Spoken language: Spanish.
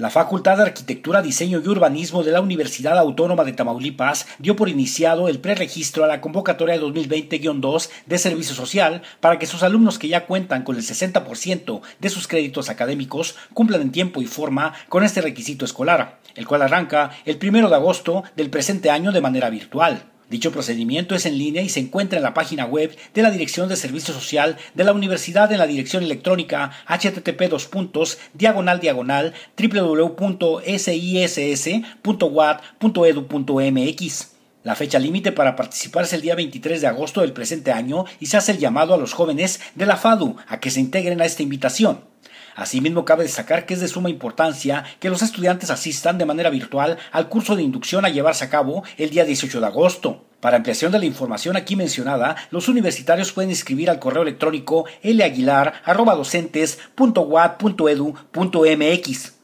La Facultad de Arquitectura, Diseño y Urbanismo de la Universidad Autónoma de Tamaulipas dio por iniciado el preregistro a la convocatoria 2020-2 de Servicio Social para que sus alumnos que ya cuentan con el 60% de sus créditos académicos cumplan en tiempo y forma con este requisito escolar, el cual arranca el 1 de agosto del presente año de manera virtual. Dicho procedimiento es en línea y se encuentra en la página web de la Dirección de Servicio Social de la Universidad en la dirección electrónica http dos diagonal diagonal La fecha límite para participar es el día 23 de agosto del presente año y se hace el llamado a los jóvenes de la FADU a que se integren a esta invitación. Asimismo, cabe destacar que es de suma importancia que los estudiantes asistan de manera virtual al curso de inducción a llevarse a cabo el día 18 de agosto. Para ampliación de la información aquí mencionada, los universitarios pueden escribir al correo electrónico wat.edu.mx.